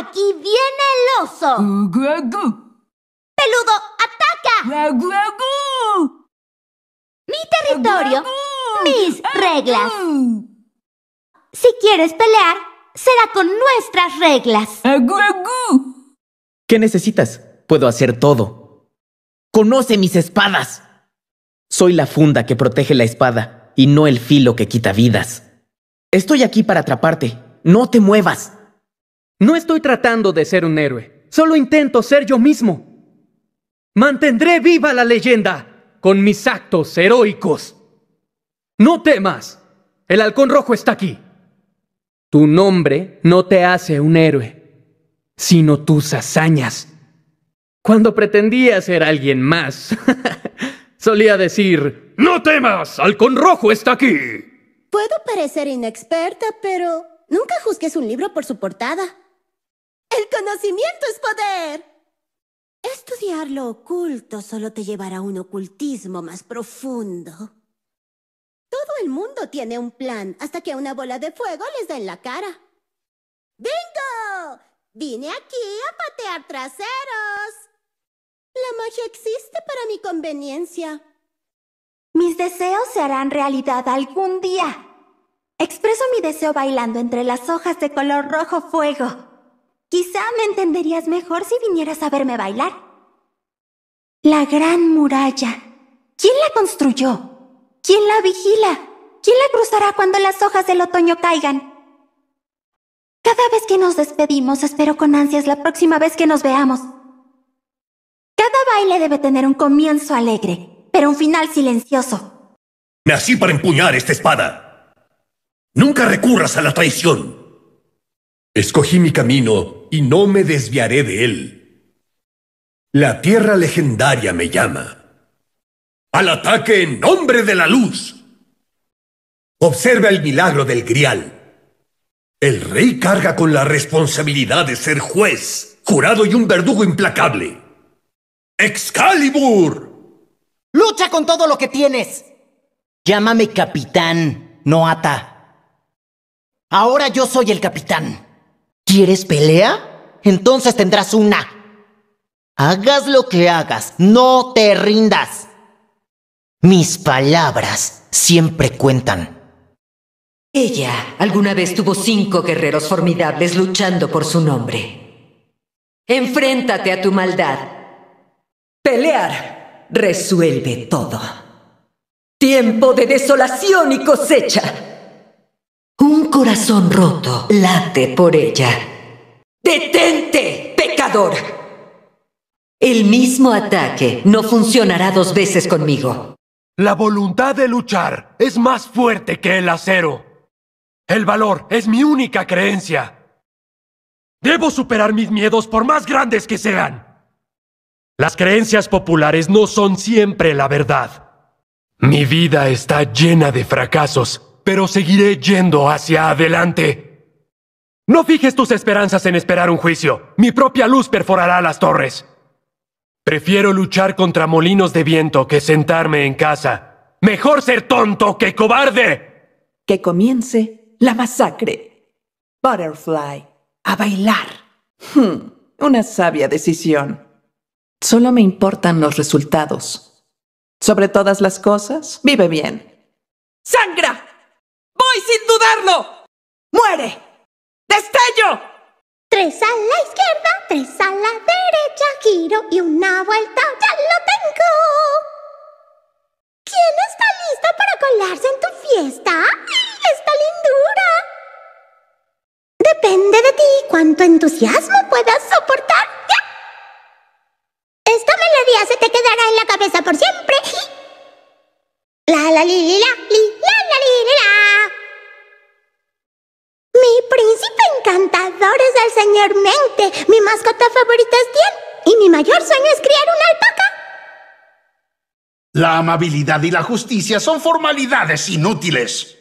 Aquí viene el oso. Peludo, ataca. Mi territorio, mis reglas. Si quieres pelear, será con nuestras reglas. ¿Qué necesitas? Puedo hacer todo. Conoce mis espadas. Soy la funda que protege la espada y no el filo que quita vidas. Estoy aquí para atraparte. No te muevas. No estoy tratando de ser un héroe, solo intento ser yo mismo. Mantendré viva la leyenda con mis actos heroicos. No temas, el halcón rojo está aquí. Tu nombre no te hace un héroe, sino tus hazañas. Cuando pretendía ser alguien más, solía decir, No temas, halcón rojo está aquí. Puedo parecer inexperta, pero nunca juzgues un libro por su portada. El conocimiento es poder. Estudiar lo oculto solo te llevará a un ocultismo más profundo. Todo el mundo tiene un plan hasta que una bola de fuego les da en la cara. ¡Bingo! Vine aquí a patear traseros. La magia existe para mi conveniencia. Mis deseos se harán realidad algún día. Expreso mi deseo bailando entre las hojas de color rojo fuego. Quizá me entenderías mejor si vinieras a verme bailar. La gran muralla. ¿Quién la construyó? ¿Quién la vigila? ¿Quién la cruzará cuando las hojas del otoño caigan? Cada vez que nos despedimos, espero con ansias la próxima vez que nos veamos. Cada baile debe tener un comienzo alegre, pero un final silencioso. Me así para empuñar esta espada. Nunca recurras a la traición. Escogí mi camino y no me desviaré de él. La tierra legendaria me llama. ¡Al ataque en nombre de la luz! Observa el milagro del grial. El rey carga con la responsabilidad de ser juez, jurado y un verdugo implacable. ¡Excalibur! ¡Lucha con todo lo que tienes! Llámame capitán, Noata. Ahora yo soy el capitán. ¿Quieres pelea? Entonces tendrás una. Hagas lo que hagas, no te rindas. Mis palabras siempre cuentan. Ella alguna vez tuvo cinco guerreros formidables luchando por su nombre. Enfréntate a tu maldad. Pelear resuelve todo. Tiempo de desolación y cosecha. Un corazón roto late por ella. ¡Detente, pecador! El mismo ataque no funcionará dos veces conmigo. La voluntad de luchar es más fuerte que el acero. El valor es mi única creencia. Debo superar mis miedos por más grandes que sean. Las creencias populares no son siempre la verdad. Mi vida está llena de fracasos pero seguiré yendo hacia adelante. No fijes tus esperanzas en esperar un juicio. Mi propia luz perforará las torres. Prefiero luchar contra molinos de viento que sentarme en casa. Mejor ser tonto que cobarde. Que comience la masacre. Butterfly, a bailar. Hmm, una sabia decisión. Solo me importan los resultados. Sobre todas las cosas, vive bien. ¡Sangra! ¡Voy sin dudarlo! ¡Muere! ¡Destello! Tres a la izquierda, tres a la derecha, giro y una vuelta, ya lo tengo. ¿Quién está lista para colarse en tu fiesta? ¡Esta lindura! Depende de ti cuánto entusiasmo puedas soportar. Esta melodía se te quedará en la cabeza por siempre. La la li, li, señor Mente. Mi mascota favorita es Tien. Y mi mayor sueño es criar una alpaca. La amabilidad y la justicia son formalidades inútiles.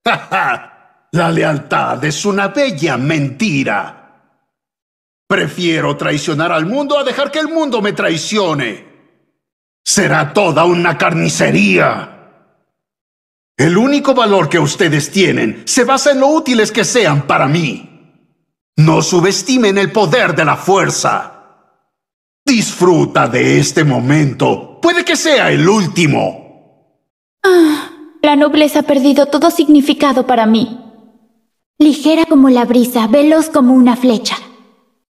la lealtad es una bella mentira. Prefiero traicionar al mundo a dejar que el mundo me traicione. Será toda una carnicería. El único valor que ustedes tienen se basa en lo útiles que sean para mí. No subestimen el poder de la fuerza. Disfruta de este momento. Puede que sea el último. Ah, la nobleza ha perdido todo significado para mí. Ligera como la brisa, veloz como una flecha.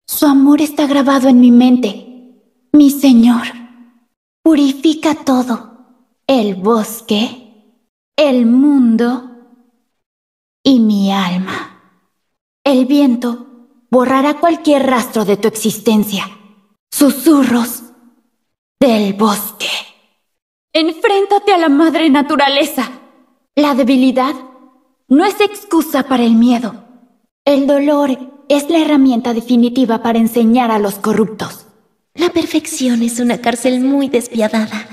Su amor está grabado en mi mente. Mi Señor, purifica todo. El bosque, el mundo y mi alma. El viento borrará cualquier rastro de tu existencia. Susurros del bosque. Enfréntate a la madre naturaleza. La debilidad no es excusa para el miedo. El dolor es la herramienta definitiva para enseñar a los corruptos. La perfección es una cárcel muy despiadada.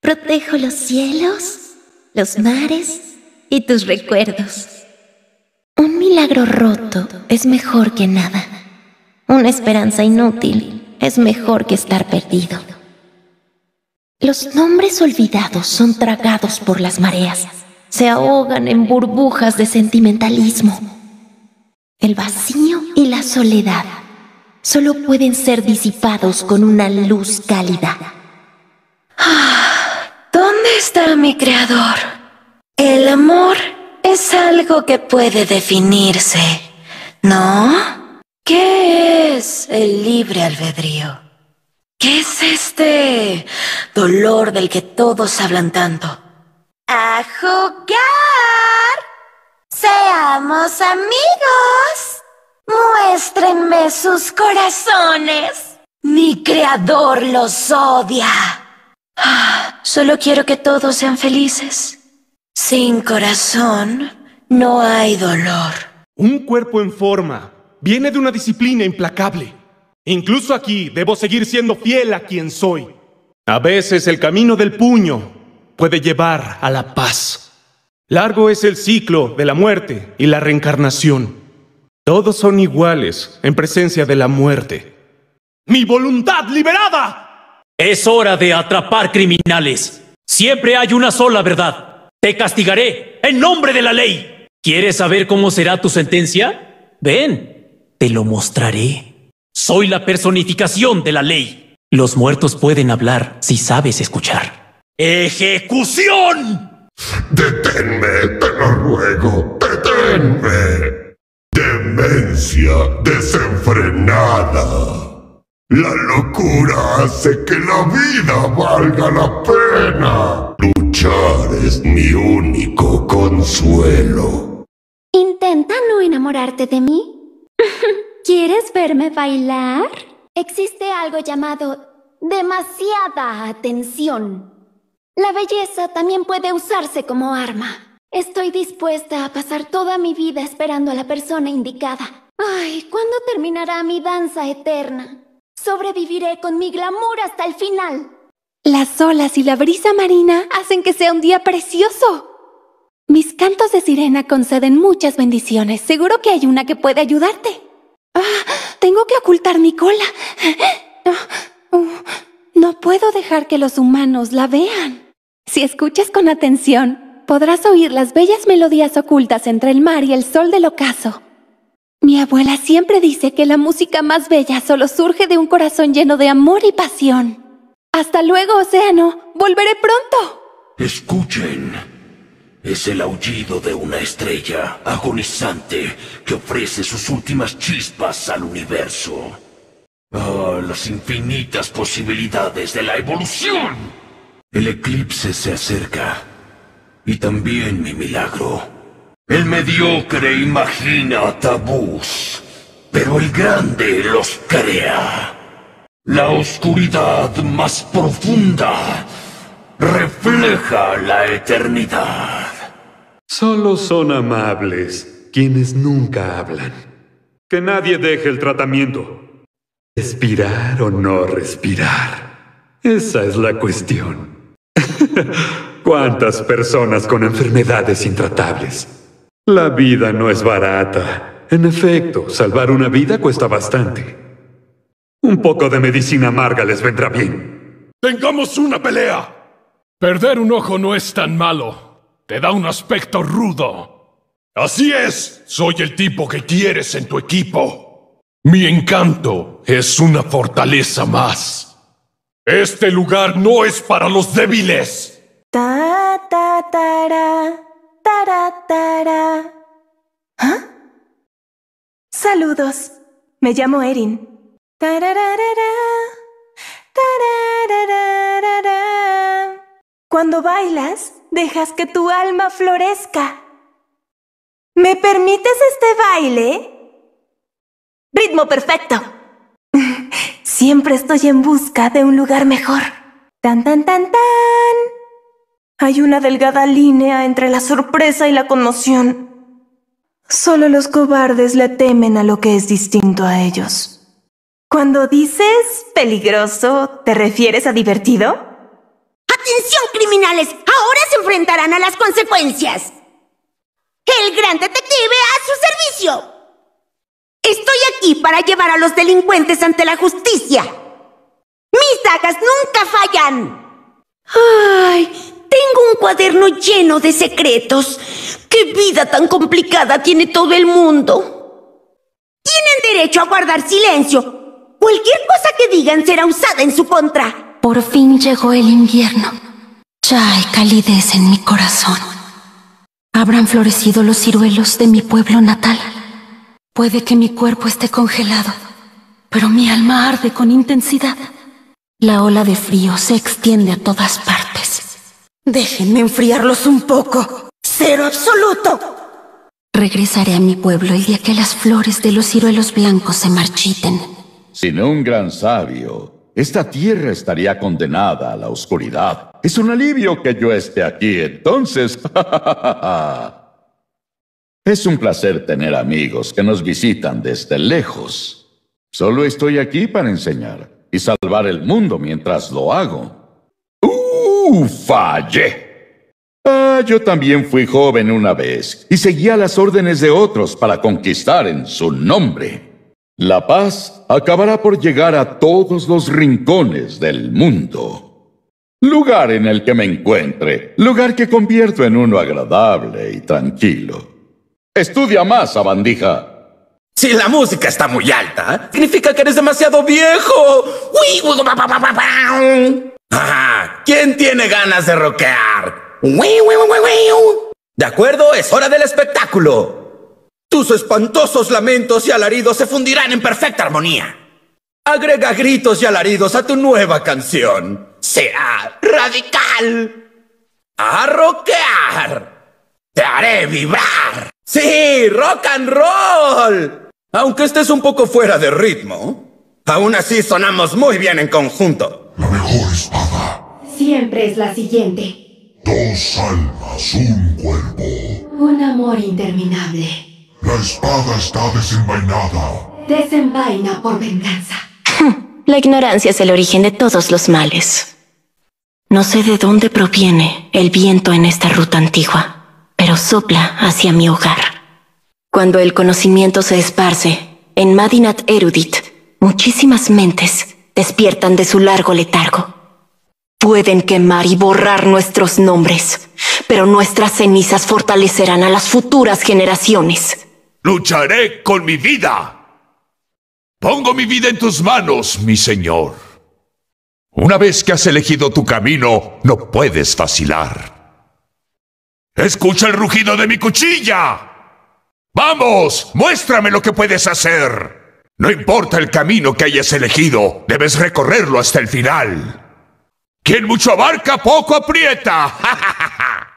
Protejo los cielos, los mares y tus recuerdos. Un milagro roto es mejor que nada. Una esperanza inútil es mejor que estar perdido. Los nombres olvidados son tragados por las mareas. Se ahogan en burbujas de sentimentalismo. El vacío y la soledad solo pueden ser disipados con una luz cálida. Ah, ¿Dónde está mi creador? El amor es algo que puede definirse, ¿no? ¿Qué es el libre albedrío? ¿Qué es este dolor del que todos hablan tanto? ¡A jugar! ¡Seamos amigos! ¡Muéstrenme sus corazones! ¡Mi creador los odia! Ah, solo quiero que todos sean felices. Sin corazón no hay dolor. Un cuerpo en forma viene de una disciplina implacable. Incluso aquí debo seguir siendo fiel a quien soy. A veces el camino del puño puede llevar a la paz. Largo es el ciclo de la muerte y la reencarnación. Todos son iguales en presencia de la muerte. ¡Mi voluntad liberada! Es hora de atrapar criminales. Siempre hay una sola verdad. Te castigaré en nombre de la ley. ¿Quieres saber cómo será tu sentencia? Ven, te lo mostraré. Soy la personificación de la ley. Los muertos pueden hablar si sabes escuchar. ¡Ejecución! Deténme, te lo ruego, deténme. Demencia desenfrenada. La locura hace que la vida valga la pena es mi único consuelo. ¿Intenta no enamorarte de mí? ¿Quieres verme bailar? Existe algo llamado demasiada atención. La belleza también puede usarse como arma. Estoy dispuesta a pasar toda mi vida esperando a la persona indicada. Ay, ¿cuándo terminará mi danza eterna? Sobreviviré con mi glamour hasta el final. Las olas y la brisa marina hacen que sea un día precioso. Mis cantos de sirena conceden muchas bendiciones. Seguro que hay una que puede ayudarte. Ah, tengo que ocultar mi cola. Ah, uh, no puedo dejar que los humanos la vean. Si escuchas con atención, podrás oír las bellas melodías ocultas entre el mar y el sol del ocaso. Mi abuela siempre dice que la música más bella solo surge de un corazón lleno de amor y pasión. Hasta luego, Océano. Volveré pronto. Escuchen. Es el aullido de una estrella agonizante que ofrece sus últimas chispas al universo. ¡Ah, las infinitas posibilidades de la evolución! El eclipse se acerca. Y también mi milagro. El mediocre imagina tabús, pero el grande los crea. La oscuridad más profunda refleja la eternidad. Solo son amables quienes nunca hablan. Que nadie deje el tratamiento. Respirar o no respirar. Esa es la cuestión. ¿Cuántas personas con enfermedades intratables? La vida no es barata. En efecto, salvar una vida cuesta bastante. Un poco de medicina amarga les vendrá bien. ¡Tengamos una pelea! Perder un ojo no es tan malo. Te da un aspecto rudo. Así es. Soy el tipo que quieres en tu equipo. Mi encanto es una fortaleza más. Este lugar no es para los débiles. Ta tara, tara, tara. ¿Ah? Saludos. Me llamo Erin. Cuando bailas, dejas que tu alma florezca. ¿Me permites este baile? Ritmo perfecto. Siempre estoy en busca de un lugar mejor. Tan tan tan tan. Hay una delgada línea entre la sorpresa y la conmoción. Solo los cobardes le temen a lo que es distinto a ellos. Cuando dices peligroso, ¿te refieres a divertido? ¡Atención, criminales! Ahora se enfrentarán a las consecuencias. El gran detective a su servicio. Estoy aquí para llevar a los delincuentes ante la justicia. Mis dagas nunca fallan. Ay, tengo un cuaderno lleno de secretos. ¡Qué vida tan complicada tiene todo el mundo! Tienen derecho a guardar silencio Cualquier cosa que digan será usada en su contra. Por fin llegó el invierno. Ya hay calidez en mi corazón. Habrán florecido los ciruelos de mi pueblo natal. Puede que mi cuerpo esté congelado, pero mi alma arde con intensidad. La ola de frío se extiende a todas partes. Déjenme enfriarlos un poco. Cero absoluto. Regresaré a mi pueblo el día que las flores de los ciruelos blancos se marchiten. Sin un gran sabio, esta tierra estaría condenada a la oscuridad. Es un alivio que yo esté aquí, entonces. es un placer tener amigos que nos visitan desde lejos. Solo estoy aquí para enseñar y salvar el mundo mientras lo hago. ¡Uh! ¡Fallé! Ah, yo también fui joven una vez y seguía las órdenes de otros para conquistar en su nombre. La paz acabará por llegar a todos los rincones del mundo. Lugar en el que me encuentre, lugar que convierto en uno agradable y tranquilo. Estudia más, abandija. Si la música está muy alta, significa que eres demasiado viejo. ¿Quién tiene ganas de rockear? De acuerdo, es hora del espectáculo. Tus espantosos lamentos y alaridos se fundirán en perfecta armonía. Agrega gritos y alaridos a tu nueva canción. Será radical. A rockear. Te haré vibrar. Sí, rock and roll. Aunque estés un poco fuera de ritmo, aún así sonamos muy bien en conjunto. La mejor espada. Siempre es la siguiente. Dos almas, un cuerpo. Un amor interminable. La espada está desenvainada. Desenvaina por venganza. La ignorancia es el origen de todos los males. No sé de dónde proviene el viento en esta ruta antigua, pero sopla hacia mi hogar. Cuando el conocimiento se esparce, en Madinat Erudit, muchísimas mentes despiertan de su largo letargo. Pueden quemar y borrar nuestros nombres, pero nuestras cenizas fortalecerán a las futuras generaciones lucharé con mi vida. Pongo mi vida en tus manos, mi Señor. Una vez que has elegido tu camino, no puedes vacilar. Escucha el rugido de mi cuchilla. Vamos, muéstrame lo que puedes hacer. No importa el camino que hayas elegido, debes recorrerlo hasta el final. Quien mucho abarca, poco aprieta.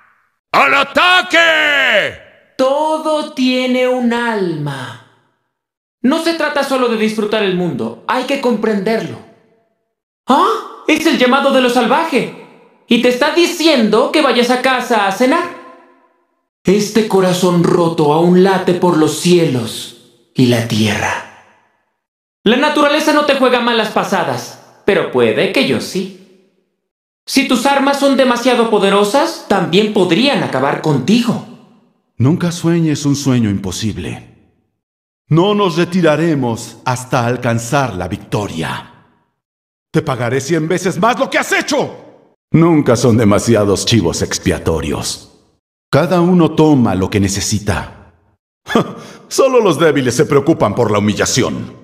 ¡Al ataque! Todo tiene un alma. No se trata solo de disfrutar el mundo, hay que comprenderlo. ¡Ah! Es el llamado de lo salvaje. Y te está diciendo que vayas a casa a cenar. Este corazón roto aún late por los cielos y la tierra. La naturaleza no te juega malas pasadas, pero puede que yo sí. Si tus armas son demasiado poderosas, también podrían acabar contigo. Nunca sueñes un sueño imposible. No nos retiraremos hasta alcanzar la victoria. Te pagaré cien veces más lo que has hecho. Nunca son demasiados chivos expiatorios. Cada uno toma lo que necesita. Solo los débiles se preocupan por la humillación.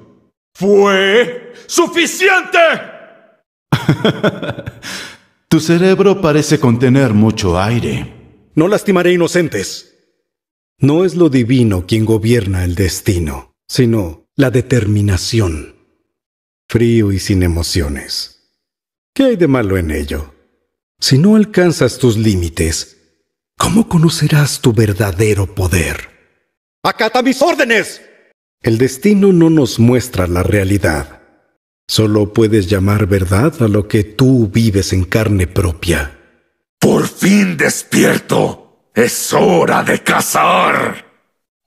¡Fue suficiente! tu cerebro parece contener mucho aire. No lastimaré inocentes. No es lo divino quien gobierna el destino, sino la determinación. Frío y sin emociones. ¿Qué hay de malo en ello? Si no alcanzas tus límites, ¿cómo conocerás tu verdadero poder? ¡Acata mis órdenes! El destino no nos muestra la realidad. Solo puedes llamar verdad a lo que tú vives en carne propia. ¡Por fin despierto! Es hora de cazar.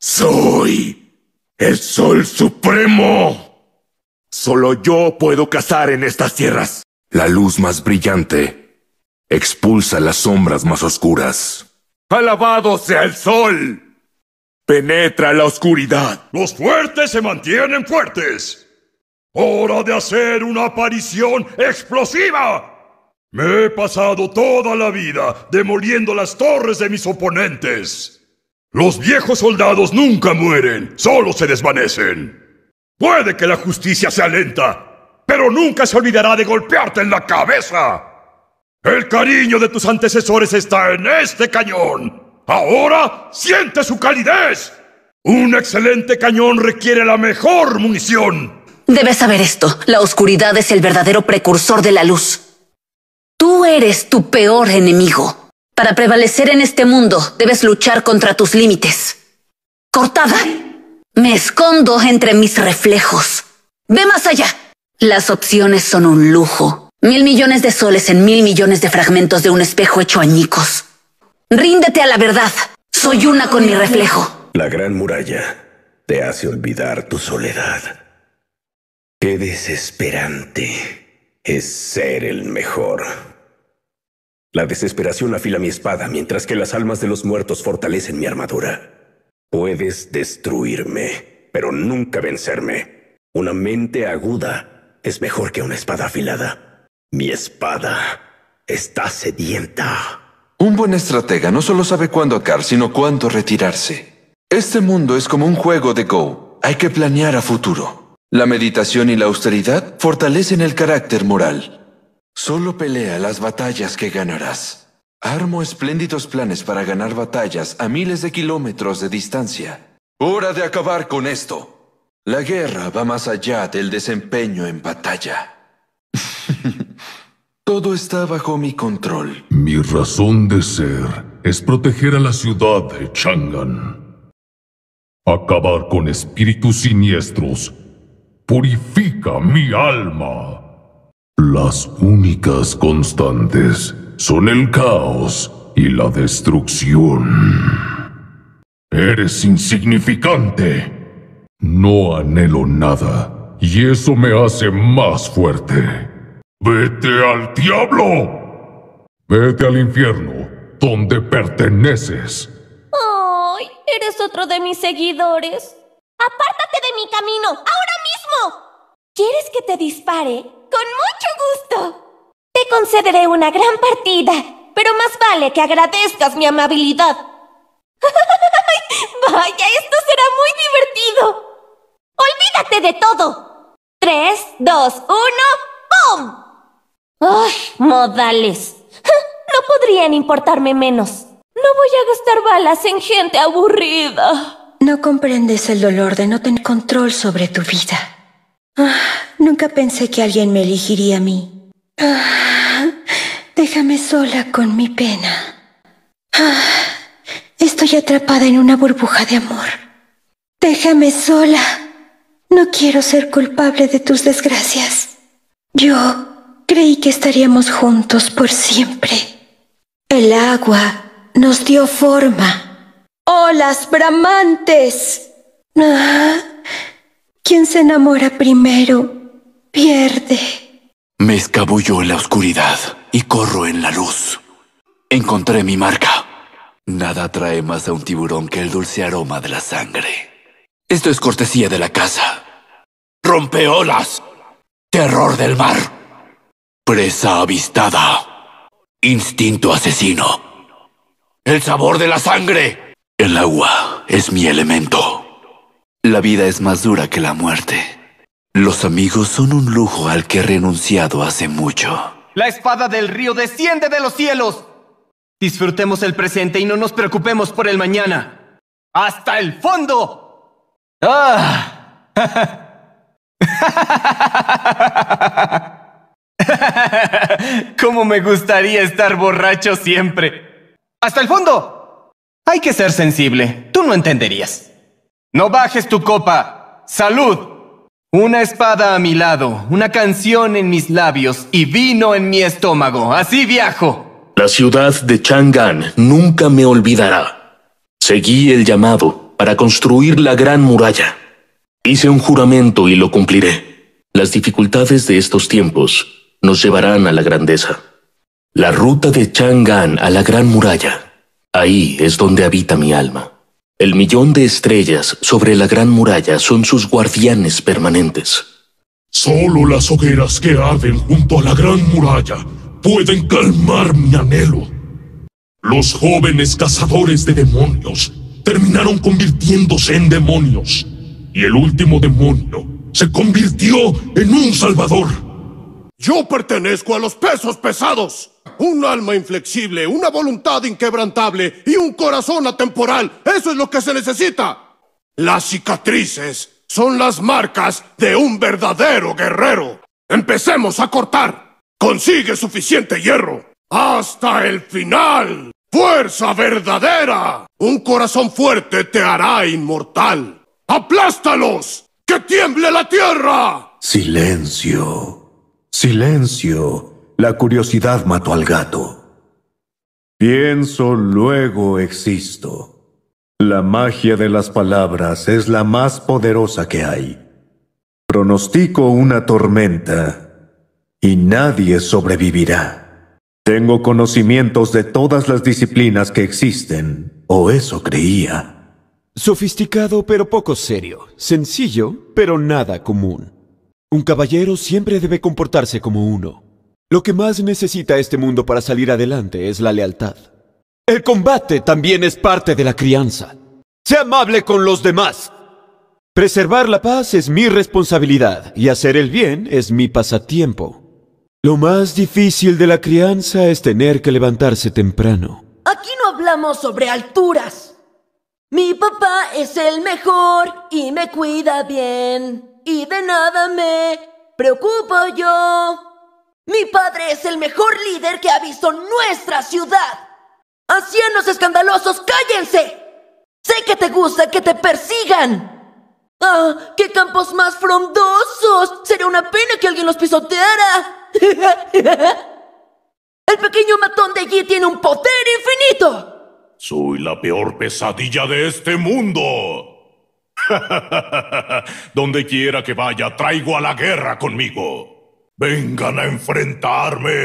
Soy el Sol Supremo. Solo yo puedo cazar en estas tierras. La luz más brillante expulsa las sombras más oscuras. Alabado sea el Sol. Penetra la oscuridad. Los fuertes se mantienen fuertes. Hora de hacer una aparición explosiva. Me he pasado toda la vida demoliendo las torres de mis oponentes. Los viejos soldados nunca mueren, solo se desvanecen. Puede que la justicia sea lenta, pero nunca se olvidará de golpearte en la cabeza. El cariño de tus antecesores está en este cañón. Ahora siente su calidez. Un excelente cañón requiere la mejor munición. Debes saber esto. La oscuridad es el verdadero precursor de la luz. Tú eres tu peor enemigo. Para prevalecer en este mundo, debes luchar contra tus límites. Cortada. Me escondo entre mis reflejos. Ve más allá. Las opciones son un lujo. Mil millones de soles en mil millones de fragmentos de un espejo hecho añicos. Ríndete a la verdad. Soy una con mi reflejo. La gran muralla te hace olvidar tu soledad. Qué desesperante es ser el mejor. La desesperación afila mi espada mientras que las almas de los muertos fortalecen mi armadura. Puedes destruirme, pero nunca vencerme. Una mente aguda es mejor que una espada afilada. Mi espada está sedienta. Un buen estratega no solo sabe cuándo atacar, sino cuándo retirarse. Este mundo es como un juego de Go. Hay que planear a futuro. La meditación y la austeridad fortalecen el carácter moral. Solo pelea las batallas que ganarás. Armo espléndidos planes para ganar batallas a miles de kilómetros de distancia. Hora de acabar con esto. La guerra va más allá del desempeño en batalla. Todo está bajo mi control. Mi razón de ser es proteger a la ciudad de Changan. Acabar con espíritus siniestros. Purifica mi alma. Las únicas constantes son el caos y la destrucción. Eres insignificante. No anhelo nada y eso me hace más fuerte. ¡Vete al diablo! Vete al infierno, donde perteneces. ¡Ay! Eres otro de mis seguidores. ¡Apártate de mi camino! ¡Ahora mismo! ¿Quieres que te dispare? ¡Con mucho gusto! Te concederé una gran partida, pero más vale que agradezcas mi amabilidad. ¡Vaya, esto será muy divertido! ¡Olvídate de todo! ¡Tres, dos, uno, ¡pum! ¡Ay, modales! No podrían importarme menos. No voy a gastar balas en gente aburrida. No comprendes el dolor de no tener control sobre tu vida. Ah, nunca pensé que alguien me elegiría a mí. Ah, déjame sola con mi pena. Ah, estoy atrapada en una burbuja de amor. Déjame sola. No quiero ser culpable de tus desgracias. Yo creí que estaríamos juntos por siempre. El agua nos dio forma. ¡Olas ¡Oh, bramantes! Quien se enamora primero, pierde. Me escabullo en la oscuridad y corro en la luz. Encontré mi marca. Nada atrae más a un tiburón que el dulce aroma de la sangre. Esto es cortesía de la casa. Rompeolas. Terror del mar. Presa avistada. Instinto asesino. El sabor de la sangre. El agua es mi elemento. La vida es más dura que la muerte. Los amigos son un lujo al que he renunciado hace mucho. La espada del río desciende de los cielos. Disfrutemos el presente y no nos preocupemos por el mañana. ¡Hasta el fondo! ¡Ah! ¿Cómo me gustaría estar borracho siempre? ¡Hasta el fondo! Hay que ser sensible. Tú no entenderías. No bajes tu copa. Salud. Una espada a mi lado, una canción en mis labios y vino en mi estómago. Así viajo. La ciudad de Chang'an nunca me olvidará. Seguí el llamado para construir la gran muralla. Hice un juramento y lo cumpliré. Las dificultades de estos tiempos nos llevarán a la grandeza. La ruta de Chang'an a la gran muralla. Ahí es donde habita mi alma. El millón de estrellas sobre la gran muralla son sus guardianes permanentes. Solo las hogueras que arden junto a la gran muralla pueden calmar mi anhelo. Los jóvenes cazadores de demonios terminaron convirtiéndose en demonios, y el último demonio se convirtió en un salvador. Yo pertenezco a los pesos pesados un alma inflexible, una voluntad inquebrantable y un corazón atemporal. Eso es lo que se necesita. Las cicatrices son las marcas de un verdadero guerrero. Empecemos a cortar. Consigue suficiente hierro. Hasta el final. Fuerza verdadera. Un corazón fuerte te hará inmortal. ¡Aplástalos! ¡Que tiemble la tierra! Silencio. Silencio. La curiosidad mató al gato. Pienso, luego existo. La magia de las palabras es la más poderosa que hay. Pronostico una tormenta y nadie sobrevivirá. Tengo conocimientos de todas las disciplinas que existen, o eso creía. Sofisticado pero poco serio, sencillo pero nada común. Un caballero siempre debe comportarse como uno. Lo que más necesita este mundo para salir adelante es la lealtad. El combate también es parte de la crianza. Sea amable con los demás. Preservar la paz es mi responsabilidad y hacer el bien es mi pasatiempo. Lo más difícil de la crianza es tener que levantarse temprano. Aquí no hablamos sobre alturas. Mi papá es el mejor y me cuida bien. Y de nada me preocupo yo. Mi padre es el mejor líder que ha visto nuestra ciudad. Ancianos escandalosos, cállense. Sé que te gusta que te persigan. ¡Ah! ¡Qué campos más frondosos! Sería una pena que alguien los pisoteara. El pequeño matón de allí tiene un poder infinito. Soy la peor pesadilla de este mundo. Donde quiera que vaya, traigo a la guerra conmigo vengan a enfrentarme.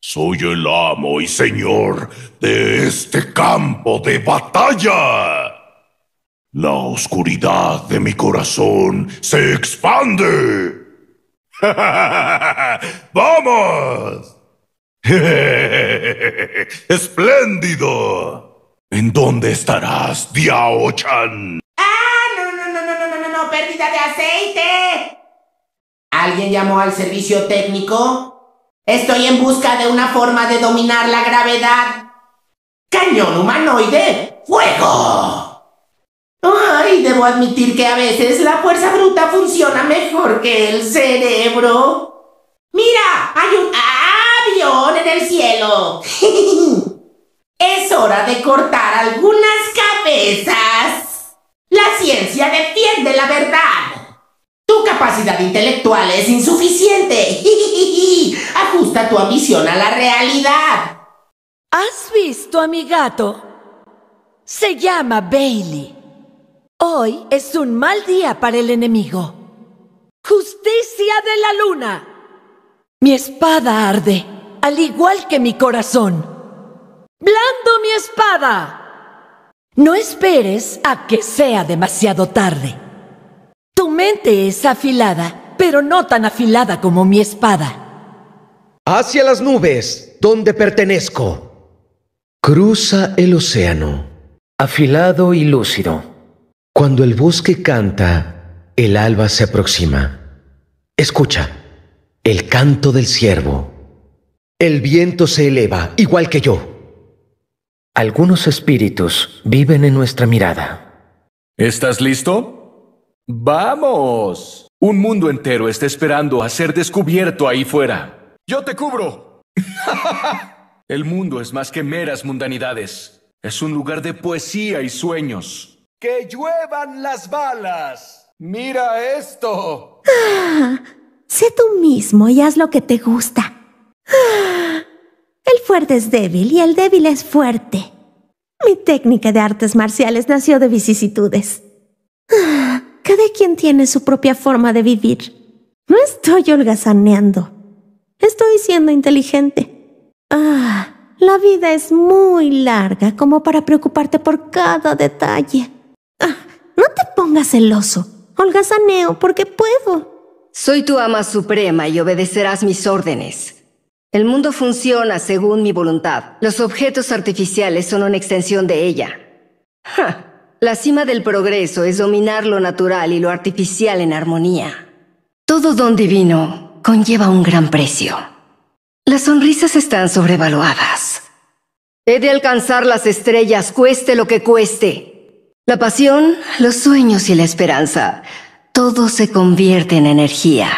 Soy el amo y señor de este campo de batalla. La oscuridad de mi corazón se expande. ¡Vamos! ¡Espléndido! ¿En dónde estarás, Diao-chan? ¡Ah! No, no, no, no, no, no, no, no, pérdida de aceite. ¿Alguien llamó al servicio técnico? Estoy en busca de una forma de dominar la gravedad. ¡Cañón humanoide! ¡Fuego! Ay, debo admitir que a veces la fuerza bruta funciona mejor que el cerebro. ¡Mira! ¡Hay un avión en el cielo! Es hora de cortar algunas cabezas. La ciencia defiende la verdad. Tu capacidad intelectual es insuficiente. Ajusta tu ambición a la realidad. ¿Has visto a mi gato? Se llama Bailey. Hoy es un mal día para el enemigo. Justicia de la luna. Mi espada arde, al igual que mi corazón. Blando mi espada. No esperes a que sea demasiado tarde. Tu mente es afilada, pero no tan afilada como mi espada. Hacia las nubes, donde pertenezco. Cruza el océano, afilado y lúcido. Cuando el bosque canta, el alba se aproxima. Escucha, el canto del ciervo. El viento se eleva, igual que yo. Algunos espíritus viven en nuestra mirada. ¿Estás listo? ¡Vamos! Un mundo entero está esperando a ser descubierto ahí fuera. ¡Yo te cubro! El mundo es más que meras mundanidades. Es un lugar de poesía y sueños. ¡Que lluevan las balas! ¡Mira esto! Ah, sé tú mismo y haz lo que te gusta. Ah, el fuerte es débil y el débil es fuerte. Mi técnica de artes marciales nació de vicisitudes. Ah, cada quien tiene su propia forma de vivir. No estoy holgazaneando. Estoy siendo inteligente. Ah, la vida es muy larga como para preocuparte por cada detalle. Ah, no te pongas celoso. Holgazaneo porque puedo. Soy tu ama suprema y obedecerás mis órdenes. El mundo funciona según mi voluntad. Los objetos artificiales son una extensión de ella. La cima del progreso es dominar lo natural y lo artificial en armonía. Todo don divino conlleva un gran precio. Las sonrisas están sobrevaluadas. He de alcanzar las estrellas, cueste lo que cueste. La pasión, los sueños y la esperanza, todo se convierte en energía.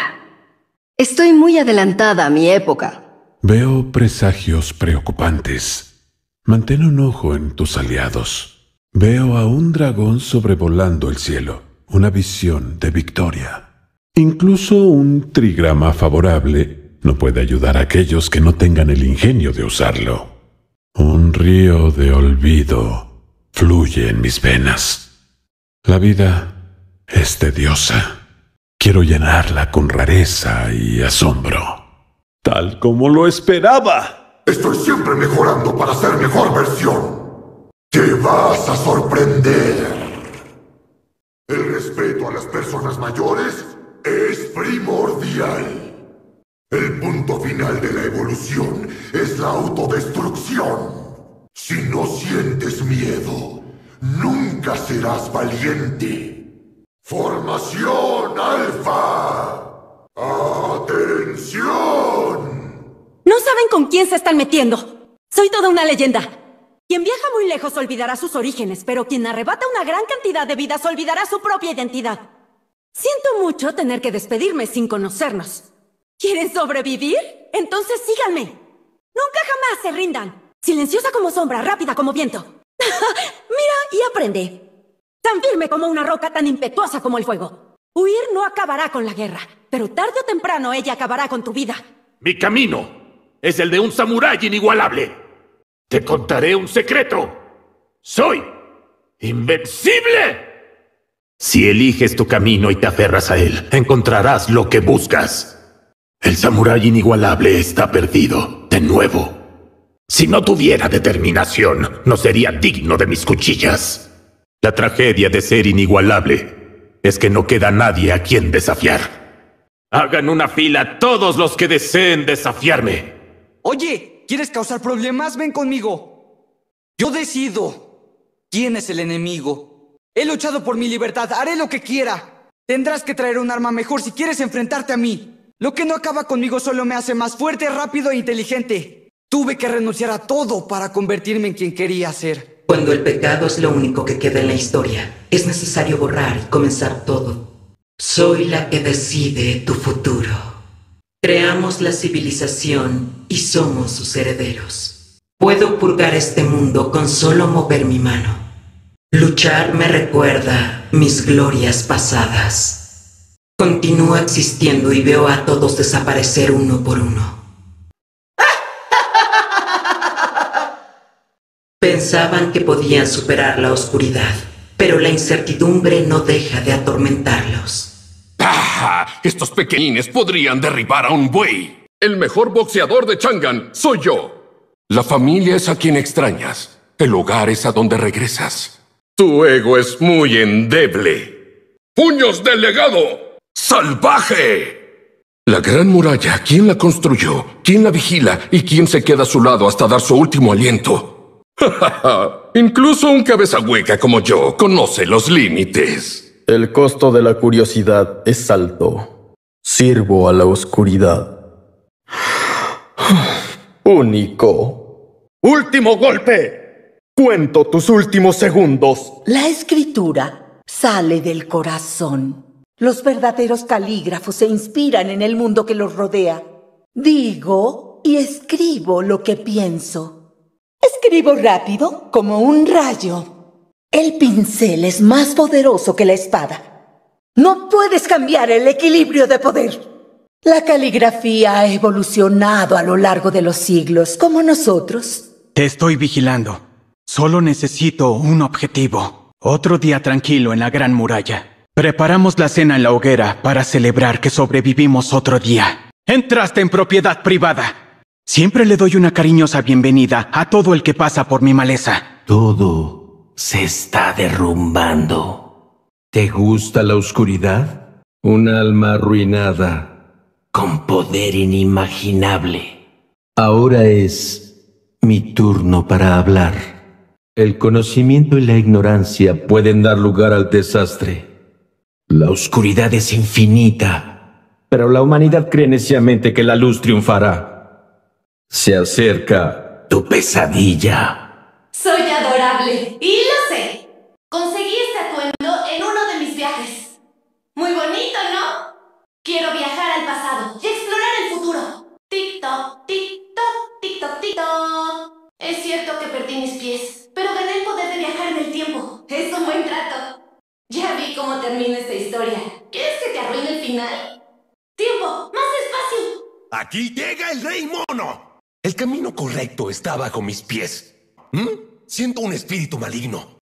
Estoy muy adelantada a mi época. Veo presagios preocupantes. Mantén un ojo en tus aliados. Veo a un dragón sobrevolando el cielo, una visión de victoria. Incluso un trigrama favorable no puede ayudar a aquellos que no tengan el ingenio de usarlo. Un río de olvido fluye en mis venas. La vida es tediosa. Quiero llenarla con rareza y asombro tal como lo esperaba. Estoy siempre mejorando para ser mejor versión. Te vas a sorprender. El respeto a las personas mayores es primordial. El punto final de la evolución es la autodestrucción. Si no sientes miedo, nunca serás valiente. Formación alfa. ¡Atención! No saben con quién se están metiendo. Soy toda una leyenda. Quien viaja muy lejos olvidará sus orígenes, pero quien arrebata una gran cantidad de vidas olvidará su propia identidad. Siento mucho tener que despedirme sin conocernos. ¿Quieren sobrevivir? Entonces síganme. Nunca jamás se rindan. Silenciosa como sombra, rápida como viento. Mira y aprende. Tan firme como una roca, tan impetuosa como el fuego. Huir no acabará con la guerra, pero tarde o temprano ella acabará con tu vida. Mi camino es el de un samurái inigualable. Te contaré un secreto. Soy invencible. Si eliges tu camino y te aferras a él, encontrarás lo que buscas. El samurái inigualable está perdido, de nuevo. Si no tuviera determinación, no sería digno de mis cuchillas. La tragedia de ser inigualable es que no queda nadie a quien desafiar. Hagan una fila todos los que deseen desafiarme. Oye, ¿quieres causar problemas? Ven conmigo. Yo decido quién es el enemigo. He luchado por mi libertad, haré lo que quiera. Tendrás que traer un arma mejor si quieres enfrentarte a mí. Lo que no acaba conmigo solo me hace más fuerte, rápido e inteligente. Tuve que renunciar a todo para convertirme en quien quería ser. Cuando el pecado es lo único que queda en la historia, es necesario borrar y comenzar todo. Soy la que decide tu futuro. Creamos la civilización y somos sus herederos. Puedo purgar este mundo con solo mover mi mano. Luchar me recuerda mis glorias pasadas. Continúo existiendo y veo a todos desaparecer uno por uno. pensaban que podían superar la oscuridad, pero la incertidumbre no deja de atormentarlos. ¡Paja! Estos pequeñines podrían derribar a un buey. El mejor boxeador de Changan soy yo. La familia es a quien extrañas. El hogar es a donde regresas. Tu ego es muy endeble. ¡Puños del legado! ¡Salvaje! La gran muralla, ¿quién la construyó? ¿Quién la vigila? ¿Y quién se queda a su lado hasta dar su último aliento? Incluso un cabeza hueca como yo conoce los límites. El costo de la curiosidad es alto. Sirvo a la oscuridad. Único. Último golpe. Cuento tus últimos segundos. La escritura sale del corazón. Los verdaderos calígrafos se inspiran en el mundo que los rodea. Digo y escribo lo que pienso. Escribo rápido como un rayo. El pincel es más poderoso que la espada. No puedes cambiar el equilibrio de poder. La caligrafía ha evolucionado a lo largo de los siglos, como nosotros. Te estoy vigilando. Solo necesito un objetivo. Otro día tranquilo en la gran muralla. Preparamos la cena en la hoguera para celebrar que sobrevivimos otro día. Entraste en propiedad privada. Siempre le doy una cariñosa bienvenida a todo el que pasa por mi maleza. Todo se está derrumbando. ¿Te gusta la oscuridad? Un alma arruinada. Con poder inimaginable. Ahora es mi turno para hablar. El conocimiento y la ignorancia pueden dar lugar al desastre. La oscuridad es infinita, pero la humanidad cree neciamente que la luz triunfará. Se acerca tu pesadilla. Soy adorable y lo sé. Conseguí este atuendo en uno de mis viajes. Muy bonito, ¿no? Quiero viajar al pasado y explorar el futuro. Tic-toc, tic-toc, tic-toc, tic Es cierto que perdí mis pies, pero gané el poder de viajar en el tiempo. Es un buen trato. Ya vi cómo termina esta historia. ¿Quieres que te arruine el final? ¡Tiempo! ¡Más espacio! ¡Aquí llega el rey mono! El camino correcto está bajo mis pies. ¿Mm? Siento un espíritu maligno.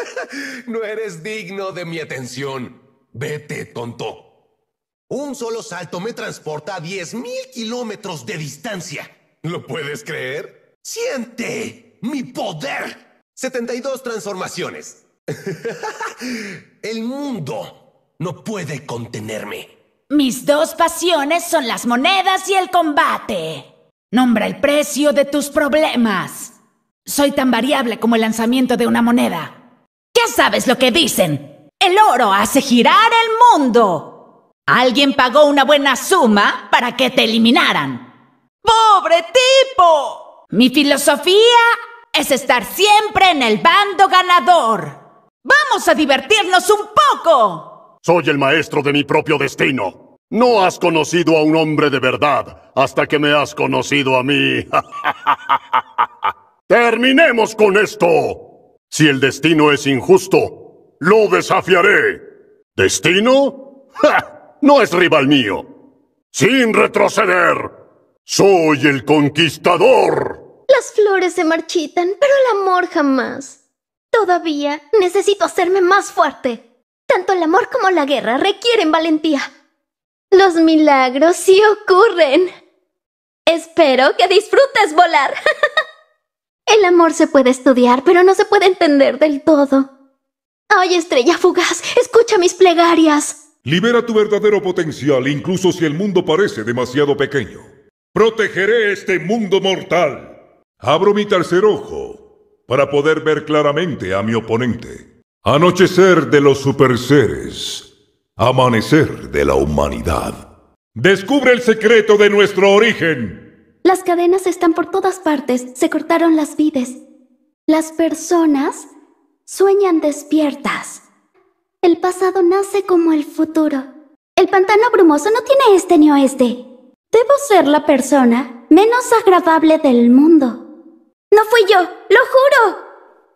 no eres digno de mi atención. Vete, tonto. Un solo salto me transporta a 10.000 kilómetros de distancia. ¿Lo puedes creer? Siente mi poder. 72 transformaciones. El mundo no puede contenerme. Mis dos pasiones son las monedas y el combate. Nombra el precio de tus problemas. Soy tan variable como el lanzamiento de una moneda. ¡Ya sabes lo que dicen? El oro hace girar el mundo. Alguien pagó una buena suma para que te eliminaran. ¡Pobre tipo! Mi filosofía es estar siempre en el bando ganador. ¡Vamos a divertirnos un poco! Soy el maestro de mi propio destino. No has conocido a un hombre de verdad hasta que me has conocido a mí. Terminemos con esto. Si el destino es injusto, lo desafiaré. ¿Destino? ¡Ja! No es rival mío. Sin retroceder. Soy el conquistador. Las flores se marchitan, pero el amor jamás. Todavía necesito hacerme más fuerte. Tanto el amor como la guerra requieren valentía. Los milagros sí ocurren. Espero que disfrutes volar. El amor se puede estudiar, pero no se puede entender del todo. ¡Ay, estrella fugaz! ¡Escucha mis plegarias! Libera tu verdadero potencial, incluso si el mundo parece demasiado pequeño. Protegeré este mundo mortal. Abro mi tercer ojo para poder ver claramente a mi oponente. Anochecer de los superseres. Amanecer de la humanidad. Descubre el secreto de nuestro origen. Las cadenas están por todas partes. Se cortaron las vides. Las personas sueñan despiertas. El pasado nace como el futuro. El pantano brumoso no tiene este ni oeste. Debo ser la persona menos agradable del mundo. No fui yo, lo juro.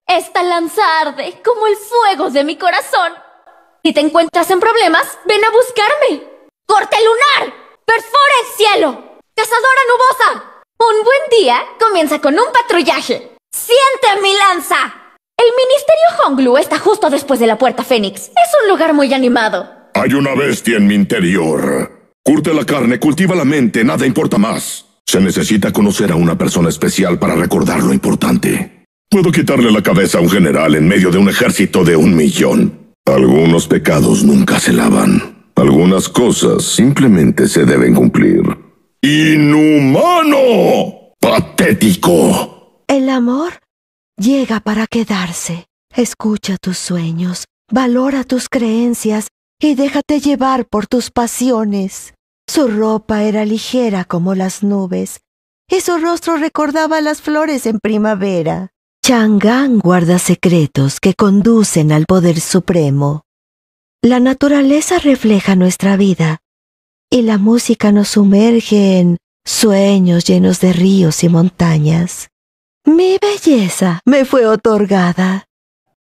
Esta lanza arde como el fuego de mi corazón. Si te encuentras en problemas, ven a buscarme. ¡Corte lunar! ¡Perfora el cielo! ¡Cazadora nubosa! Un buen día comienza con un patrullaje. ¡Siente mi lanza! El Ministerio Honglu está justo después de la Puerta Fénix. Es un lugar muy animado. Hay una bestia en mi interior. Curte la carne, cultiva la mente, nada importa más. Se necesita conocer a una persona especial para recordar lo importante. Puedo quitarle la cabeza a un general en medio de un ejército de un millón. Algunos pecados nunca se lavan. Algunas cosas simplemente se deben cumplir. ¡Inhumano! ¡Patético! El amor llega para quedarse. Escucha tus sueños, valora tus creencias y déjate llevar por tus pasiones. Su ropa era ligera como las nubes y su rostro recordaba las flores en primavera. Chang'an guarda secretos que conducen al poder supremo. La naturaleza refleja nuestra vida y la música nos sumerge en sueños llenos de ríos y montañas. Mi belleza me fue otorgada.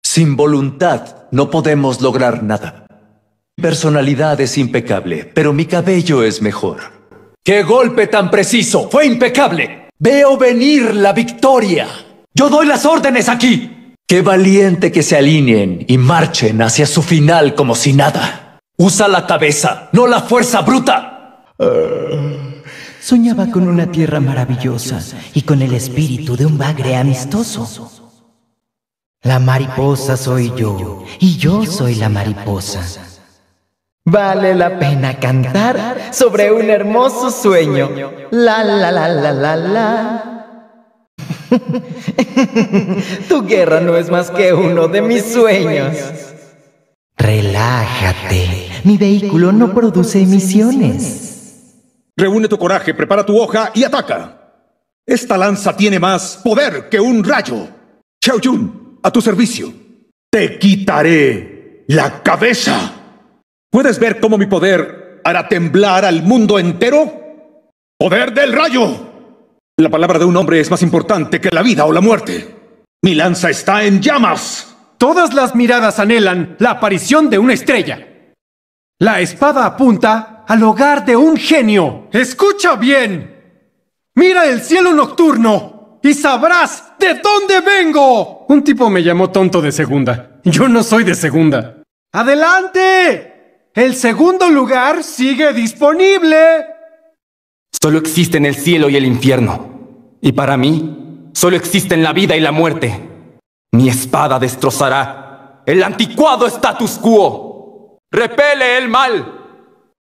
Sin voluntad no podemos lograr nada. Personalidad es impecable, pero mi cabello es mejor. ¡Qué golpe tan preciso! ¡Fue impecable! Veo venir la victoria. Yo doy las órdenes aquí. Qué valiente que se alineen y marchen hacia su final como si nada. Usa la cabeza, no la fuerza bruta. Ah, soñaba con una tierra maravillosa y con el espíritu de un bagre amistoso. La mariposa soy yo y yo soy la mariposa. Vale la pena cantar sobre un hermoso sueño. La la la la la la. tu guerra no es más que uno de mis sueños. Relájate. Mi vehículo no produce emisiones. Reúne tu coraje, prepara tu hoja y ataca. Esta lanza tiene más poder que un rayo. Jun, a tu servicio. Te quitaré la cabeza. ¿Puedes ver cómo mi poder hará temblar al mundo entero? ¡Poder del rayo! La palabra de un hombre es más importante que la vida o la muerte. Mi lanza está en llamas. Todas las miradas anhelan la aparición de una estrella. La espada apunta al hogar de un genio. Escucha bien. Mira el cielo nocturno y sabrás de dónde vengo. Un tipo me llamó tonto de segunda. Yo no soy de segunda. ¡Adelante! El segundo lugar sigue disponible. Solo existen el cielo y el infierno. Y para mí, solo existen la vida y la muerte. Mi espada destrozará el anticuado status quo. Repele el mal.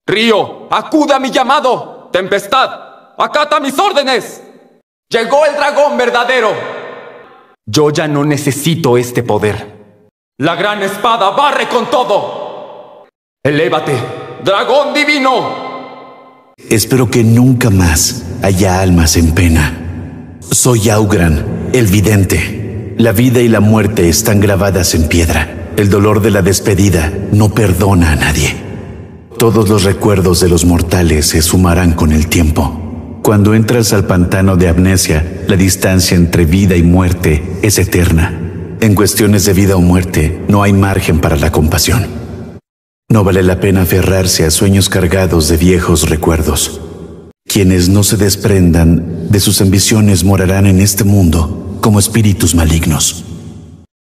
Río, acuda a mi llamado. Tempestad, acata mis órdenes. Llegó el dragón verdadero. Yo ya no necesito este poder. La gran espada barre con todo. Elévate, dragón divino. Espero que nunca más haya almas en pena. Soy Augran, el vidente. La vida y la muerte están grabadas en piedra. El dolor de la despedida no perdona a nadie. Todos los recuerdos de los mortales se sumarán con el tiempo. Cuando entras al pantano de amnesia, la distancia entre vida y muerte es eterna. En cuestiones de vida o muerte no hay margen para la compasión. No vale la pena aferrarse a sueños cargados de viejos recuerdos. Quienes no se desprendan de sus ambiciones morarán en este mundo como espíritus malignos.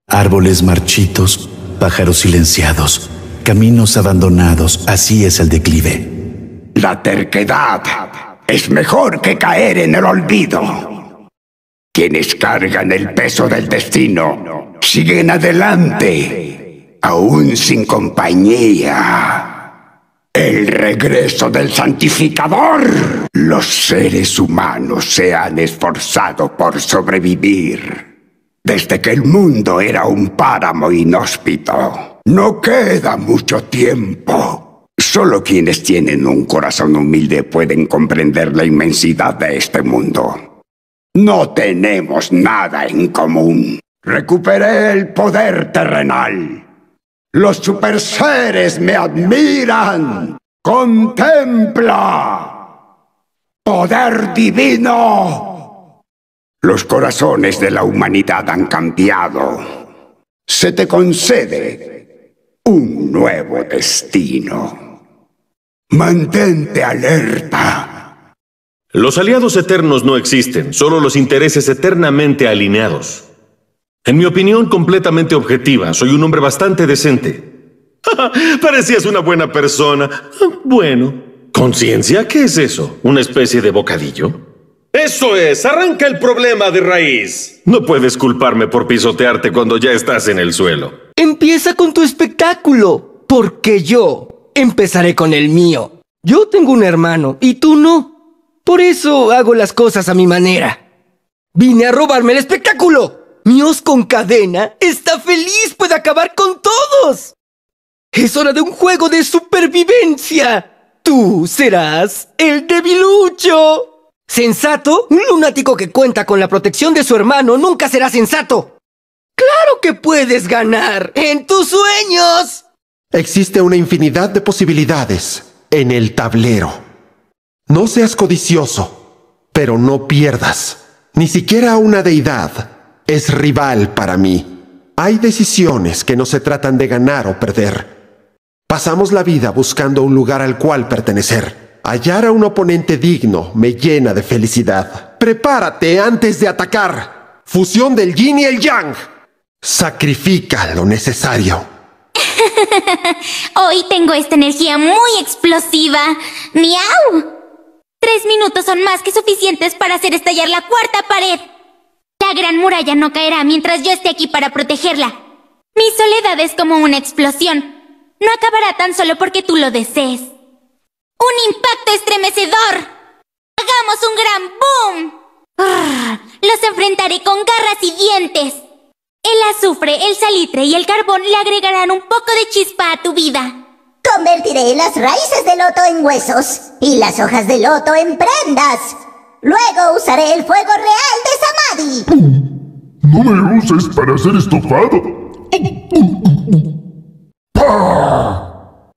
Árboles marchitos, pájaros silenciados, caminos abandonados, así es el declive. La terquedad es mejor que caer en el olvido. Quienes cargan el peso del destino siguen adelante aún sin compañía. El regreso del santificador. Los seres humanos se han esforzado por sobrevivir. Desde que el mundo era un páramo inhóspito, no queda mucho tiempo. Solo quienes tienen un corazón humilde pueden comprender la inmensidad de este mundo. No tenemos nada en común. Recuperé el poder terrenal los super seres me admiran. Contempla. Poder divino. Los corazones de la humanidad han cambiado. Se te concede un nuevo destino. Mantente alerta. Los aliados eternos no existen, solo los intereses eternamente alineados. En mi opinión, completamente objetiva. Soy un hombre bastante decente. Parecías una buena persona. Bueno. ¿Conciencia? ¿Qué es eso? ¿Una especie de bocadillo? Eso es, arranca el problema de raíz. No puedes culparme por pisotearte cuando ya estás en el suelo. Empieza con tu espectáculo, porque yo empezaré con el mío. Yo tengo un hermano y tú no. Por eso hago las cosas a mi manera. Vine a robarme el espectáculo. Mios con cadena está feliz, puede acabar con todos. Es hora de un juego de supervivencia. Tú serás el debilucho. ¿Sensato? Un lunático que cuenta con la protección de su hermano nunca será sensato. ¡Claro que puedes ganar! ¡En tus sueños! Existe una infinidad de posibilidades en el tablero. No seas codicioso, pero no pierdas. Ni siquiera una deidad es rival para mí. Hay decisiones que no se tratan de ganar o perder. Pasamos la vida buscando un lugar al cual pertenecer. Hallar a un oponente digno me llena de felicidad. Prepárate antes de atacar. Fusión del yin y el yang. Sacrifica lo necesario. Hoy tengo esta energía muy explosiva. ¡Miau! Tres minutos son más que suficientes para hacer estallar la cuarta pared. La gran muralla no caerá mientras yo esté aquí para protegerla. Mi soledad es como una explosión. No acabará tan solo porque tú lo desees. ¡Un impacto estremecedor! ¡Hagamos un gran boom! los enfrentaré con garras y dientes. El azufre, el salitre y el carbón le agregarán un poco de chispa a tu vida. Convertiré las raíces del loto en huesos y las hojas de loto en prendas. Luego usaré el fuego real de Samadhi. No me uses para ser estofado.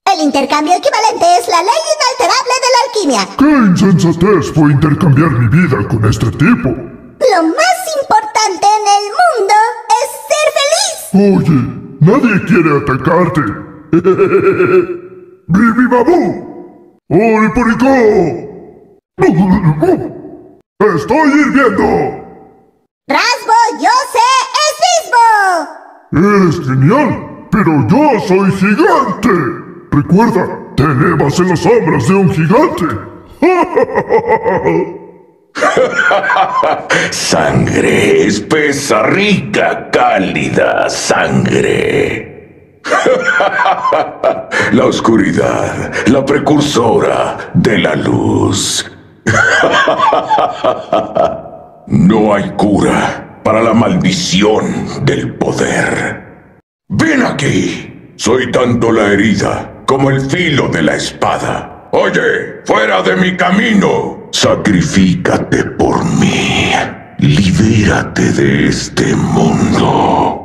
El intercambio equivalente es la ley inalterable de la alquimia. ¡Qué insensatez fue intercambiar mi vida con este tipo! Lo más importante en el mundo es ser feliz. Oye, nadie quiere atacarte. ¡Bibi Babu! ¡Estoy hirviendo! ¡Rasbo yo sé el ¡Eres genial! ¡Pero yo soy gigante! Recuerda, te elevas en las sombras de un gigante. sangre espesa, rica, cálida sangre. la oscuridad, la precursora de la luz. no hay cura para la maldición del poder. Ven aquí. Soy tanto la herida como el filo de la espada. Oye, fuera de mi camino. Sacrifícate por mí. Libérate de este mundo.